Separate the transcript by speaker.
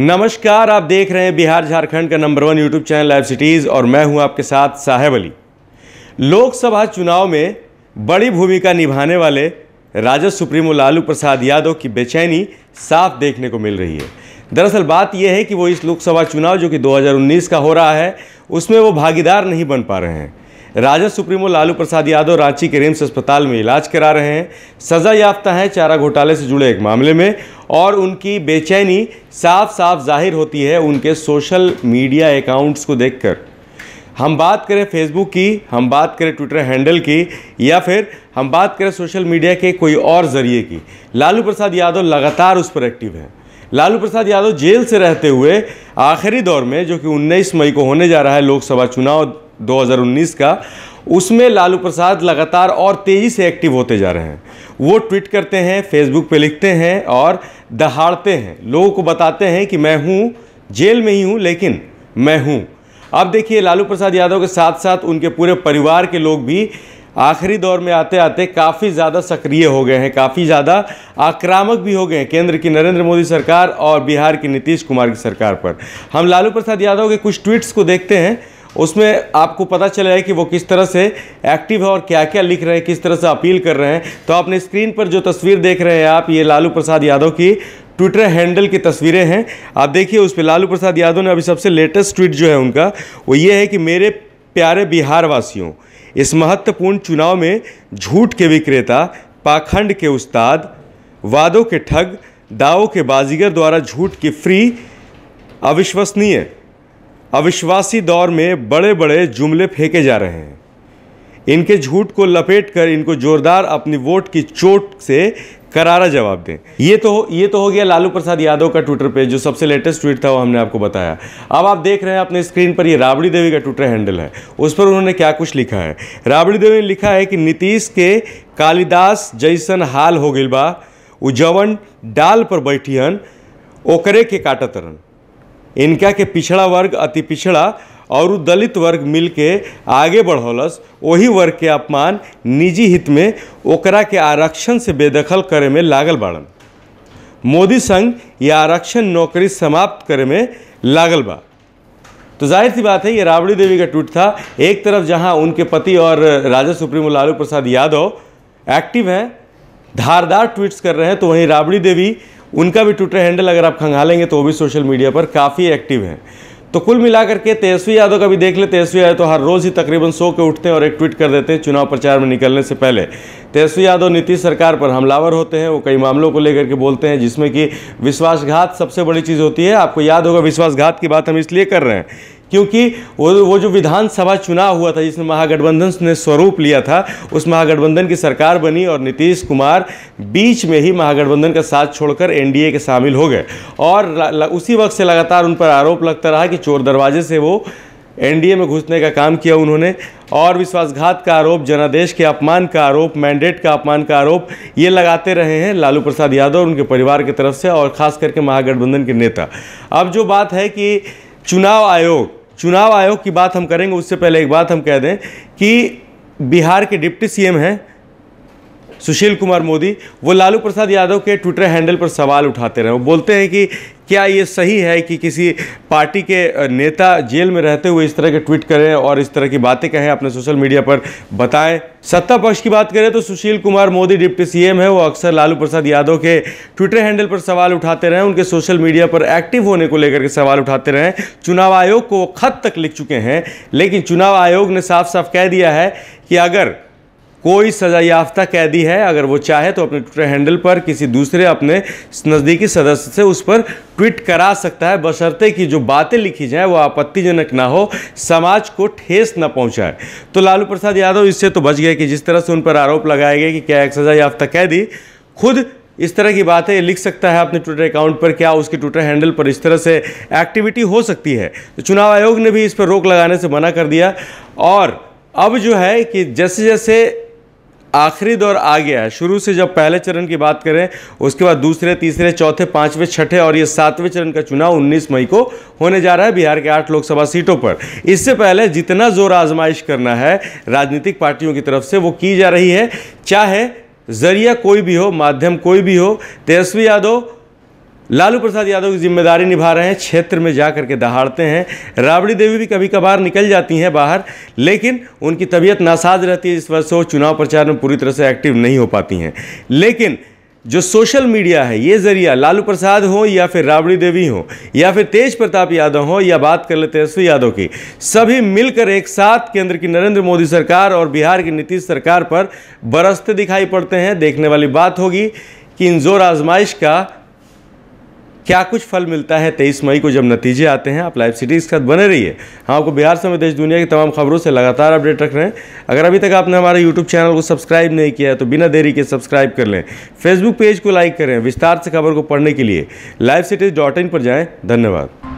Speaker 1: नमस्कार आप देख रहे हैं बिहार झारखंड का number one YouTube channel live cities और मैं हूं आपके साथ साहेब अली लोकसभा चुनाव में बड़ी भूमिका निभाने वाले राजद सुप्रीमो लालू प्रसाद यादव की बेचैनी साफ देखने को मिल रही है दरअसल बात यह है कि वो इस लोकसभा चुनाव जो कि 2019 का हो रहा है उसमें वो भागीदार नहीं बन पा रहे हैं राजद सुप्रीमो लालू प्रसाद यादव रांची के रिम्स अस्पताल में इलाज करा रहे हैं सज़ा याफ्ता हैं चारा घोटाले से जुड़े एक मामले में और उनकी बेचैनी साफ साफ जाहिर होती है उनके सोशल मीडिया अकाउंट्स को देखकर हम बात करें फेसबुक की हम बात करें ट्विटर हैंडल की या फिर हम बात करें सोशल मीडिया के कोई और ज़रिए की लालू प्रसाद यादव लगातार उस पर एक्टिव हैं लालू प्रसाद यादव जेल से रहते हुए आखिरी दौर में जो कि 19 मई को होने जा रहा है लोकसभा चुनाव 2019 का उसमें लालू प्रसाद लगातार और तेज़ी से एक्टिव होते जा रहे हैं वो ट्वीट करते हैं फेसबुक पे लिखते हैं और दहाड़ते हैं लोगों को बताते हैं कि मैं हूँ जेल में ही हूँ लेकिन मैं हूँ अब देखिए लालू प्रसाद यादव के साथ साथ उनके पूरे परिवार के लोग भी आखिरी दौर में आते आते काफ़ी ज़्यादा सक्रिय हो गए हैं काफ़ी ज़्यादा आक्रामक भी हो गए हैं केंद्र की नरेंद्र मोदी सरकार और बिहार की नीतीश कुमार की सरकार पर हम लालू प्रसाद यादव के कुछ ट्वीट्स को देखते हैं उसमें आपको पता चला है कि वो किस तरह से एक्टिव है और क्या क्या लिख रहे हैं किस तरह से अपील कर रहे हैं तो आपने स्क्रीन पर जो तस्वीर देख रहे हैं आप ये लालू प्रसाद यादव की ट्विटर हैंडल की तस्वीरें हैं आप देखिए उस पर लालू प्रसाद यादव ने अभी सबसे लेटेस्ट ट्वीट जो है उनका वो ये है कि मेरे प्यारे बिहार वासियों इस महत्वपूर्ण चुनाव में झूठ के विक्रेता पाखंड के उस्ताद वादों के ठग दावों के बाजीगर द्वारा झूठ की फ्री अविश्वसनीय अविश्वासी दौर में बड़े बड़े जुमले फेंके जा रहे हैं इनके झूठ को लपेट कर इनको जोरदार अपनी वोट की चोट से करारा जवाब दें ये तो ये तो हो गया लालू प्रसाद यादव का ट्विटर पे जो सबसे लेटेस्ट ट्वीट था वो हमने आपको बताया अब आप देख रहे हैं अपने स्क्रीन पर ये राबड़ी देवी का ट्विटर हैंडल है उस पर उन्होंने क्या कुछ लिखा है राबड़ी देवी ने लिखा है कि नीतीश के कालिदास जैसन हाल हो गिलबा बा उजवन डाल पर बैठी हन ओकरे के काटा तरन इनका के पिछड़ा वर्ग अति पिछड़ा और दलित वर्ग मिल के आगे बढ़ौलस वही वर्ग के अपमान निजी हित में ओकरा के आरक्षण से बेदखल करे में लागल बाड़न मोदी संघ यह आरक्षण नौकरी समाप्त करे में लागल बा तो जाहिर सी बात है ये राबड़ी देवी का ट्वीट था एक तरफ जहां उनके पति और राजा सुप्रीमो लालू प्रसाद यादव एक्टिव हैं धारदार ट्वीट्स कर रहे हैं तो वहीं राबड़ी देवी उनका भी ट्विटर हैंडल अगर आप खंगालेंगे तो वो भी सोशल मीडिया पर काफ़ी एक्टिव हैं तो कुल मिलाकर के तेजस्वी यादव का भी देख ले तेजस्वी यादव तो हर रोज़ ही तकरीबन सो के उठते हैं और एक ट्वीट कर देते हैं चुनाव प्रचार में निकलने से पहले तेजस्वी यादव नीतीश सरकार पर हमलावर होते हैं वो कई मामलों को लेकर के बोलते हैं जिसमें कि विश्वासघात सबसे बड़ी चीज़ होती है आपको याद होगा विश्वासघात की बात हम इसलिए कर रहे हैं क्योंकि वो वो जो विधानसभा चुनाव हुआ था जिसमें महागठबंधन ने स्वरूप लिया था उस महागठबंधन की सरकार बनी और नीतीश कुमार बीच में ही महागठबंधन का साथ छोड़कर एनडीए के शामिल हो गए और उसी वक्त से लगातार उन पर आरोप लगता रहा कि चोर दरवाजे से वो एनडीए में घुसने का काम किया उन्होंने और विश्वासघात का आरोप जनादेश के अपमान का आरोप मैंडेट का अपमान का आरोप ये लगाते रहे हैं लालू प्रसाद यादव और उनके परिवार की तरफ से और ख़ास करके महागठबंधन के नेता अब जो बात है कि चुनाव आयोग चुनाव आयोग की बात हम करेंगे उससे पहले एक बात हम कह दें कि बिहार के डिप्टी सीएम हैं सुशील कुमार मोदी वो लालू प्रसाद यादव के ट्विटर हैंडल पर सवाल उठाते रहे वो बोलते हैं कि क्या ये सही है कि किसी पार्टी के नेता जेल में रहते हुए इस तरह के ट्वीट करें और इस तरह की बातें कहें अपने सोशल मीडिया पर बताएं सत्ता पक्ष की बात करें तो सुशील कुमार मोदी डिप्टी सीएम है वो अक्सर लालू प्रसाद यादव के ट्विटर हैंडल पर सवाल उठाते रहे उनके सोशल मीडिया पर एक्टिव होने को लेकर के सवाल उठाते रहे चुनाव आयोग को खत तक लिख चुके हैं लेकिन चुनाव आयोग ने साफ साफ कह दिया है कि अगर कोई सजा याफ्ता कैदी है अगर वो चाहे तो अपने ट्विटर हैंडल पर किसी दूसरे अपने नज़दीकी सदस्य से उस पर ट्वीट करा सकता है बशर्ते कि जो बातें लिखी जाएं वो आपत्तिजनक ना हो समाज को ठेस ना पहुंचाए तो लालू प्रसाद यादव इससे तो बच गए कि जिस तरह से उन पर आरोप लगाए गए कि क्या एक याफ्ता कैदी खुद इस तरह की बातें लिख सकता है अपने ट्विटर अकाउंट पर क्या उसके ट्विटर हैंडल पर इस तरह से एक्टिविटी हो सकती है तो चुनाव आयोग ने भी इस पर रोक लगाने से मना कर दिया और अब जो है कि जैसे जैसे आखिरी दौर आ गया है शुरू से जब पहले चरण की बात करें उसके बाद दूसरे तीसरे चौथे पाँचवें छठे और ये सातवें चरण का चुनाव 19 मई को होने जा रहा है बिहार के आठ लोकसभा सीटों पर इससे पहले जितना जोर आजमाइश करना है राजनीतिक पार्टियों की तरफ से वो की जा रही है चाहे जरिया कोई भी हो माध्यम कोई भी हो तेजस्वी यादव लालू प्रसाद यादव की जिम्मेदारी निभा रहे हैं क्षेत्र में जा करके दहाड़ते हैं राबड़ी देवी भी कभी कभार निकल जाती हैं बाहर लेकिन उनकी तबीयत नासाज रहती है इस वजह से वो चुनाव प्रचार में पूरी तरह से एक्टिव नहीं हो पाती हैं लेकिन जो सोशल मीडिया है ये जरिया लालू प्रसाद हो या फिर राबड़ी देवी हो या फिर तेज प्रताप यादव हो या बात कर ले तेजस्वी यादव की सभी मिलकर एक साथ केंद्र की नरेंद्र मोदी सरकार और बिहार की नीतीश सरकार पर बरसते दिखाई पड़ते हैं देखने वाली बात होगी कि इन जोर आजमाइश का क्या कुछ फल मिलता है तेईस मई को जब नतीजे आते हैं आप लाइव सिटी के साथ बने रहिए हम हाँ, आपको बिहार समेत देश दुनिया की तमाम खबरों से लगातार अपडेट रख रहे हैं अगर अभी तक आपने हमारे यूट्यूब चैनल को सब्सक्राइब नहीं किया है तो बिना देरी के सब्सक्राइब कर लें फेसबुक पेज को लाइक करें विस्तार से खबर को पढ़ने के लिए लाइव सिटीज डॉट इन पर जाएँ धन्यवाद